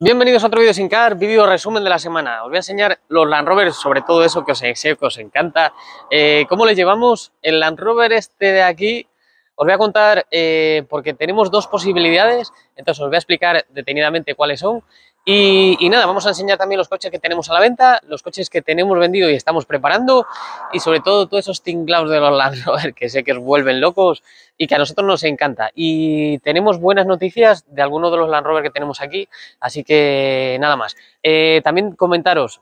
Bienvenidos a otro vídeo sin car, vídeo resumen de la semana. Os voy a enseñar los Land Rovers, sobre todo eso que os, que os encanta. Eh, ¿Cómo le llevamos? El Land Rover este de aquí, os voy a contar eh, porque tenemos dos posibilidades, entonces os voy a explicar detenidamente cuáles son. Y, nada, vamos a enseñar también los coches que tenemos a la venta, los coches que tenemos vendido y estamos preparando y sobre todo todos esos tinglados de los Land Rover que sé que os vuelven locos y que a nosotros nos encanta. Y tenemos buenas noticias de algunos de los Land Rover que tenemos aquí, así que nada más. Eh, también comentaros,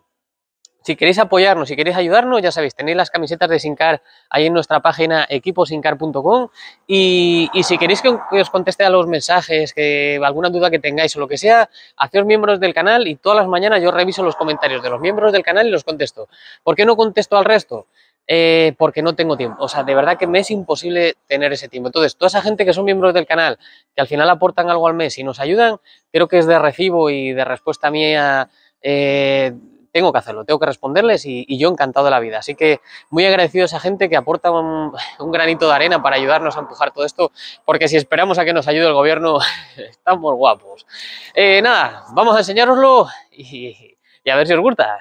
si queréis apoyarnos, si queréis ayudarnos, ya sabéis, tenéis las camisetas de Sincar ahí en nuestra página equiposincar.com y, y, si queréis que, os conteste a los mensajes, que alguna duda que tengáis o lo que sea, haceos miembros del canal y todas las mañanas yo reviso los comentarios de los miembros del canal y los contesto. ¿Por qué no contesto al resto? Eh, porque no tengo tiempo. O sea, de verdad que me es imposible tener ese tiempo. Entonces, toda esa gente que son miembros del canal, que al final aportan algo al mes y nos ayudan, creo que es de recibo y de respuesta mía eh, tengo que hacerlo, tengo que responderles y, yo encantado de la vida. Así que muy agradecido a esa gente que aporta un, granito de arena para ayudarnos a empujar todo esto, porque si esperamos a que nos ayude el gobierno, estamos guapos. Eh, nada, vamos a enseñároslo y, a ver si os gusta.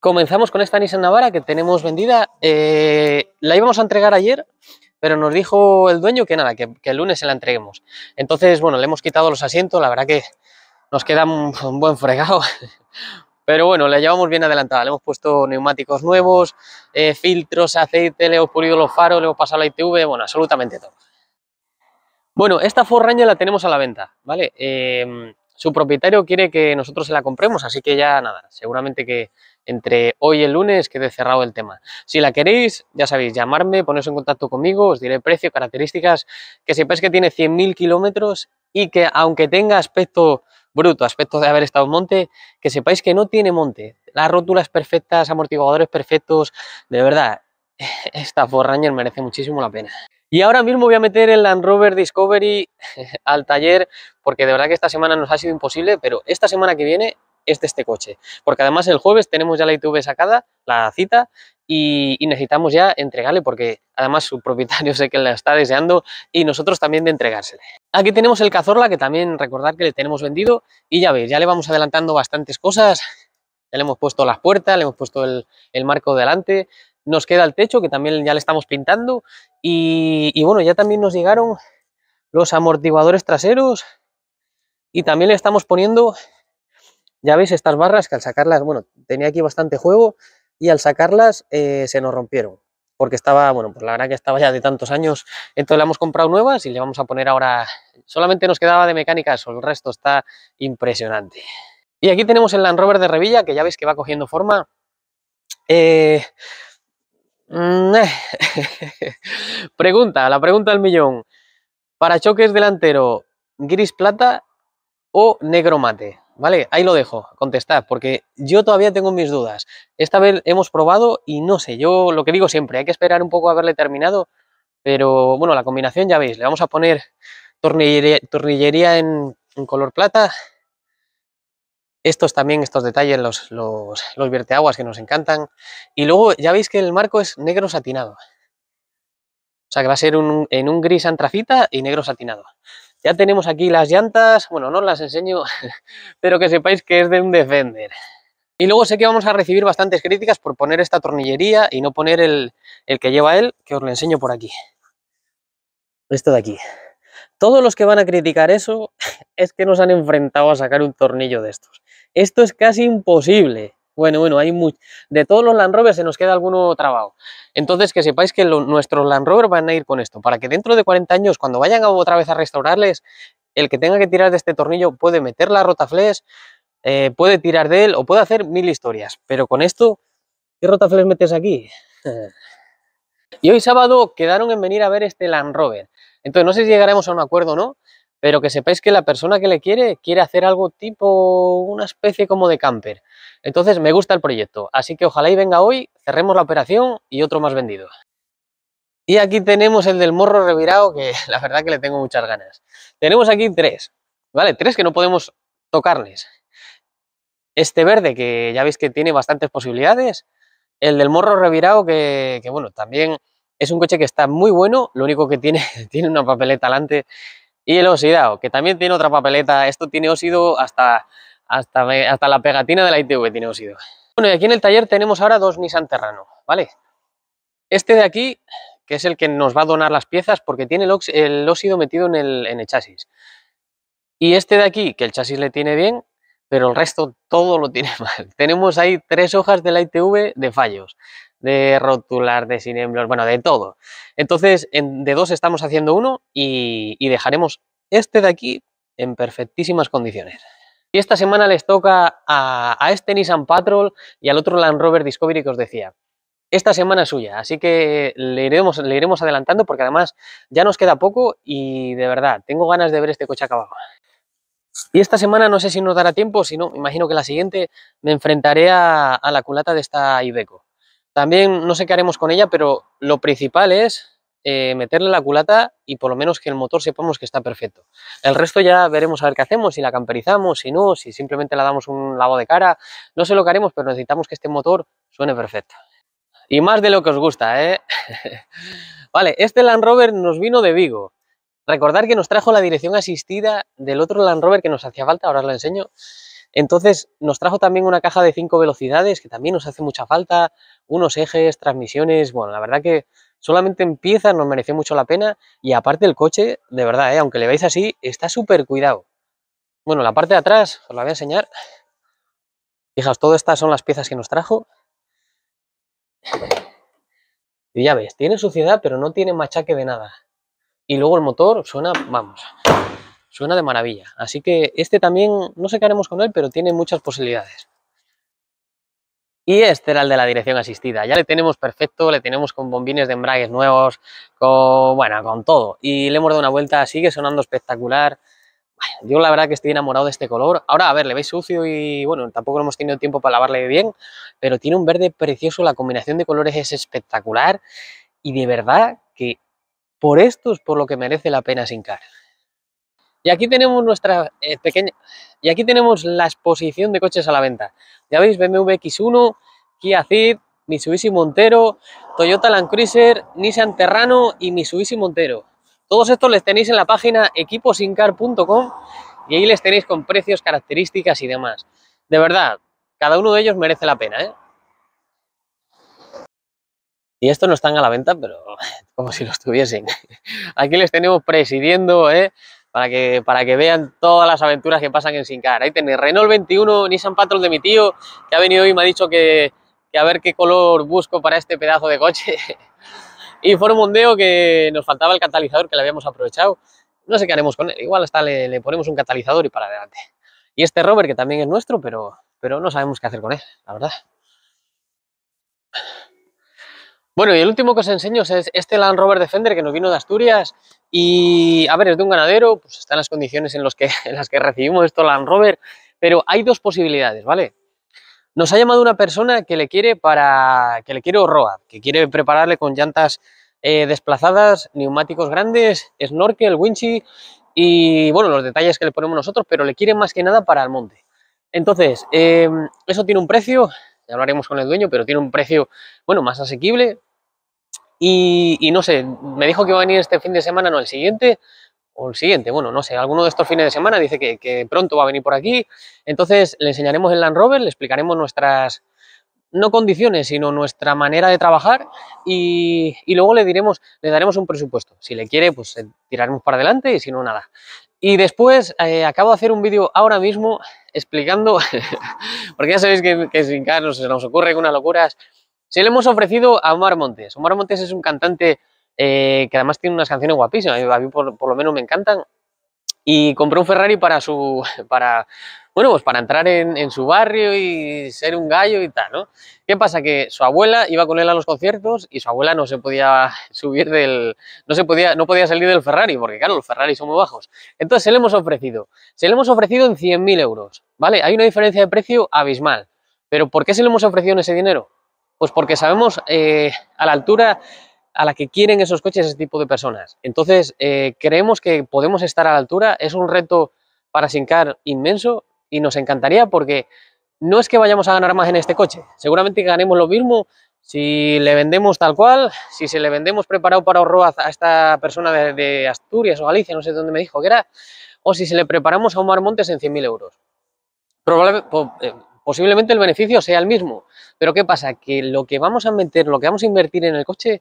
Comenzamos con esta Nissan Navara que tenemos vendida. Eh, la íbamos a entregar ayer, pero nos dijo el dueño que nada, que, el lunes se la entreguemos. Entonces, bueno, le hemos quitado los asientos, la verdad que nos queda un, buen fregado. Pero bueno, la llevamos bien adelantada. Le hemos puesto neumáticos nuevos, eh, filtros, aceite, le hemos pulido los faros, le hemos pasado la ITV, bueno, absolutamente todo. Bueno, esta forraña la tenemos a la venta, ¿vale? Em, su propietario quiere que nosotros se la compremos, así que ya nada, seguramente que entre hoy y el lunes quede cerrado el tema. Si la queréis, ya sabéis, llamarme, poneros en contacto conmigo, os diré precio, características, que sepáis que tiene 100.000 kilómetros y que aunque tenga aspecto bruto, aspecto de haber estado en monte, que sepáis que no tiene monte. Las rótulas perfectas, amortiguadores perfectos, de verdad, esta Ford merece muchísimo la pena. Y ahora mismo voy a meter el Land Rover Discovery al taller, porque de verdad que esta semana nos ha sido imposible, pero esta semana que viene es este coche. Porque además el jueves tenemos ya la ITV sacada, la cita, y, necesitamos ya entregarle porque además su propietario sé que la está deseando y nosotros también de entregársele. Aquí tenemos el Cazorla que también recordar que le tenemos vendido y ya veis, ya le vamos adelantando bastantes cosas. Ya le hemos puesto las puertas, le hemos puesto el, marco delante, nos queda el techo que también ya le estamos pintando y bueno, ya también nos llegaron los amortiguadores traseros y también le estamos poniendo ya veis estas barras que al sacarlas, bueno, tenía aquí bastante juego y al sacarlas eh, se nos rompieron. Porque estaba, bueno, pues la verdad que estaba ya de tantos años. Entonces le hemos comprado nuevas y le vamos a poner ahora... Solamente nos quedaba de mecánica eso, el resto está impresionante. Y aquí tenemos el Land Rover de Revilla, que ya veis que va cogiendo forma. Eh, mm, eh, pregunta, la pregunta del millón. ¿Para choques delantero gris plata o negro mate? ¿Vale? Ahí lo dejo, contestad, porque yo todavía tengo mis dudas. Esta vez hemos probado y no sé, yo lo que digo siempre, hay que esperar un poco a haberle terminado, pero bueno, la combinación ya veis, le vamos a poner tornillería, en, color plata. Estos también, estos detalles, los, los, verteaguas que nos encantan. Y luego ya veis que el marco es negro satinado. O sea que va a ser un, en un gris antracita y negro satinado. Ya tenemos aquí las llantas, bueno, no las enseño, pero que sepáis que es de un Defender. Y luego sé que vamos a recibir bastantes críticas por poner esta tornillería y no poner el, el que lleva él, que os lo enseño por aquí. Esto de aquí. Todos los que van a criticar eso es que nos han enfrentado a sacar un tornillo de estos. Esto es casi imposible. Bueno, bueno, hay mucho. de todos los Land Rover se nos queda alguno trabado. Entonces que sepáis que nuestros Land Rover van a ir con esto, para que dentro de 40 años, cuando vayan a, otra vez a restaurarles, el que tenga que tirar de este tornillo puede meter la rotaflex, eh, puede tirar de él o puede hacer mil historias. Pero con esto, ¿qué rotaflex metes aquí? y hoy sábado quedaron en venir a ver este Land Rover. Entonces no sé si llegaremos a un acuerdo o no, pero que sepáis que la persona que le quiere quiere hacer algo tipo una especie como de camper. Entonces me gusta el proyecto, así que ojalá y venga hoy, cerremos la operación y otro más vendido. Y aquí tenemos el del morro revirado, que la verdad que le tengo muchas ganas. Tenemos aquí tres, ¿vale? Tres que no podemos tocarles. Este verde, que ya veis que tiene bastantes posibilidades. El del morro revirado, que, que bueno, también es un coche que está muy bueno, lo único que tiene, tiene una papeleta alante y el óxido, que también tiene otra papeleta. Esto tiene óxido hasta, hasta, hasta la pegatina de la ITV tiene óxido. Bueno, y aquí en el taller tenemos ahora dos Nissan Terrano, ¿vale? Este de aquí, que es el que nos va a donar las piezas porque tiene el, el óxido metido en el, en el chasis. Y este de aquí, que el chasis le tiene bien, pero el resto todo lo tiene mal. Tenemos ahí tres hojas de la ITV de fallos de rotular, de sinemblos, bueno, de todo. Entonces, de dos estamos haciendo uno y, dejaremos este de aquí en perfectísimas condiciones. Y esta semana les toca a, a, este Nissan Patrol y al otro Land Rover Discovery que os decía. Esta semana es suya, así que le iremos, le iremos adelantando porque además ya nos queda poco y de verdad, tengo ganas de ver este coche acabado. Y esta semana no sé si nos dará tiempo, sino imagino que la siguiente me enfrentaré a, a la culata de esta Ibeco. También no sé qué haremos con ella, pero lo principal es eh, meterle la culata y por lo menos que el motor sepamos que está perfecto. El resto ya veremos a ver qué hacemos, si la camperizamos, si no, si simplemente la damos un lavado de cara, no sé lo que haremos, pero necesitamos que este motor suene perfecto. Y más de lo que os gusta, ¿eh? vale, este Land Rover nos vino de Vigo. Recordar que nos trajo la dirección asistida del otro Land Rover que nos hacía falta, ahora os lo enseño. Entonces nos trajo también una caja de cinco velocidades que también nos hace mucha falta, unos ejes, transmisiones, bueno, la verdad que solamente en piezas nos mereció mucho la pena y aparte el coche, de verdad, ¿eh? aunque le veáis así, está súper cuidado. Bueno, la parte de atrás os la voy a enseñar. Fijaos, todas estas son las piezas que nos trajo. Y ya ves, tiene suciedad pero no tiene machaque de nada. Y luego el motor suena, vamos, suena de maravilla. Así que este también, no sé qué haremos con él, pero tiene muchas posibilidades. Y este era el de la dirección asistida. Ya le tenemos perfecto, le tenemos con bombines de embragues nuevos, con, bueno, con todo. Y le hemos dado una vuelta, sigue sonando espectacular. Yo la verdad que estoy enamorado de este color. Ahora, a ver, le veis sucio y bueno, tampoco hemos tenido tiempo para lavarle bien, pero tiene un verde precioso, la combinación de colores es espectacular y de verdad que por esto es por lo que merece la pena sin sincar. Y aquí tenemos nuestra eh, pequeña. Y aquí tenemos la exposición de coches a la venta. Ya veis, BMW X1, Kia Ceed, Mitsubishi Montero, Toyota Land Cruiser, Nissan Terrano y Mitsubishi Montero. Todos estos les tenéis en la página equiposincar.com y ahí les tenéis con precios, características y demás. De verdad, cada uno de ellos merece la pena, ¿eh? Y estos no están a la venta, pero como si los estuviesen. Aquí les tenemos presidiendo, ¿eh? para que, para que vean todas las aventuras que pasan en Sincar. Ahí tenéis Renault 21, Nissan Patrol de mi tío, que ha venido y me ha dicho que, a ver qué color busco para este pedazo de coche. y un Mondeo, que nos faltaba el catalizador, que le habíamos aprovechado. No sé qué haremos con él, igual hasta le, ponemos un catalizador y para adelante. Y este Rover, que también es nuestro, pero, pero no sabemos qué hacer con él, la verdad. Bueno, y el último que os enseño es este Land Rover Defender que nos vino de Asturias y a ver, es de un ganadero, pues están las condiciones en, que, en las que recibimos esto Land Rover, pero hay dos posibilidades, ¿vale? Nos ha llamado una persona que le quiere para que le quiere road, que quiere prepararle con llantas eh, desplazadas, neumáticos grandes, snorkel, winchy, y bueno, los detalles que le ponemos nosotros, pero le quiere más que nada para el monte. Entonces, eh, eso tiene un precio, ya hablaremos con el dueño, pero tiene un precio, bueno, más asequible, y, no sé, me dijo que iba a venir este fin de semana, no el siguiente, o el siguiente, bueno, no sé, alguno de estos fines de semana dice que, pronto va a venir por aquí. Entonces le enseñaremos el Land Rover, le explicaremos nuestras, no condiciones, sino nuestra manera de trabajar y, luego le diremos, le daremos un presupuesto. Si le quiere, pues eh, tiraremos para adelante y si no, nada. Y después eh, acabo de hacer un vídeo ahora mismo explicando, porque ya sabéis que, sin Carlos se nos ocurren unas locuras, se le hemos ofrecido a Omar Montes. Omar Montes es un cantante eh, que además tiene unas canciones guapísimas, a mí por, lo menos me encantan. Y compró un Ferrari para su. para. Bueno, pues para entrar en, su barrio y ser un gallo y tal, ¿no? ¿Qué pasa? Que su abuela iba con él a los conciertos y su abuela no se podía subir del. no se podía, no podía salir del Ferrari, porque claro, los Ferrari son muy bajos. Entonces se le hemos ofrecido. Se le hemos ofrecido en 100.000 euros, ¿vale? Hay una diferencia de precio abismal. Pero ¿por qué se le hemos ofrecido en ese dinero? Pues porque sabemos eh, a la altura a la que quieren esos coches ese tipo de personas. Entonces, eh, creemos que podemos estar a la altura. Es un reto para Sincar inmenso y nos encantaría porque no es que vayamos a ganar más en este coche. Seguramente ganemos lo mismo si le vendemos tal cual, si se le vendemos preparado para Orroaz a esta persona de, Asturias o Galicia, no sé dónde me dijo que era, o si se le preparamos a Omar Montes en 100.000 euros. Probablemente... Posiblemente el beneficio sea el mismo, pero ¿qué pasa? Que lo que vamos a meter, lo que vamos a invertir en el coche,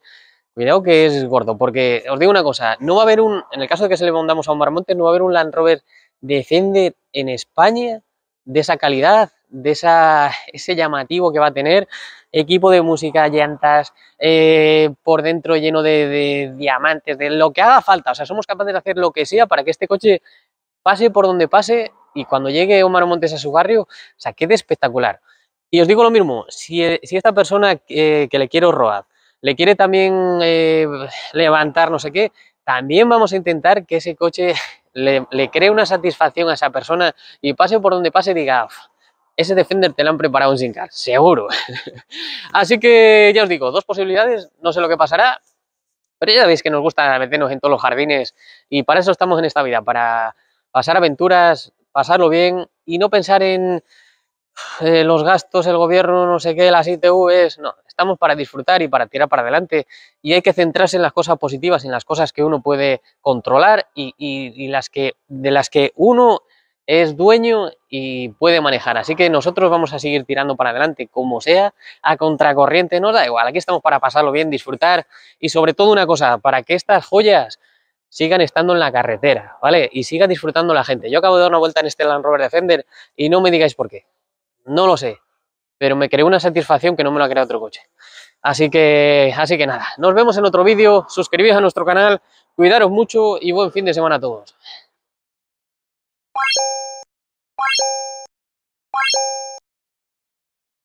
cuidado que es gordo, porque os digo una cosa, no va a haber un, en el caso de que se le mandamos a un marmonte, no va a haber un Land Rover Defender en España de esa calidad, de esa, ese llamativo que va a tener, equipo de música, llantas, eh, por dentro lleno de, de, diamantes, de lo que haga falta. O sea, somos capaces de hacer lo que sea para que este coche pase por donde pase, y cuando llegue Omar Montes a su barrio, o sea, quede espectacular. Y os digo lo mismo, si, esta persona que le quiero robar, le quiere también eh, levantar no sé qué, también vamos a intentar que ese coche le, le, cree una satisfacción a esa persona y pase por donde pase diga, ese Defender te lo han preparado un sincar, seguro. Así que ya os digo, dos posibilidades, no sé lo que pasará, pero ya veis que nos gusta meternos en todos los jardines y para eso estamos en esta vida, para pasar aventuras pasarlo bien y no pensar en eh, los gastos, el gobierno, no sé qué, las ITVs, no, estamos para disfrutar y para tirar para adelante y hay que centrarse en las cosas positivas, en las cosas que uno puede controlar y, las que, de las que uno es dueño y puede manejar. Así que nosotros vamos a seguir tirando para adelante, como sea, a contracorriente, nos da igual. Aquí estamos para pasarlo bien, disfrutar y sobre todo una cosa, para que estas joyas sigan estando en la carretera, ¿vale? Y sigan disfrutando la gente. Yo acabo de dar una vuelta en este Land Rover Defender y no me digáis por qué. No lo sé, pero me creó una satisfacción que no me ha creado otro coche. Así que, así que nada, nos vemos en otro vídeo, suscribíos a nuestro canal, cuidaros mucho y buen fin de semana a todos.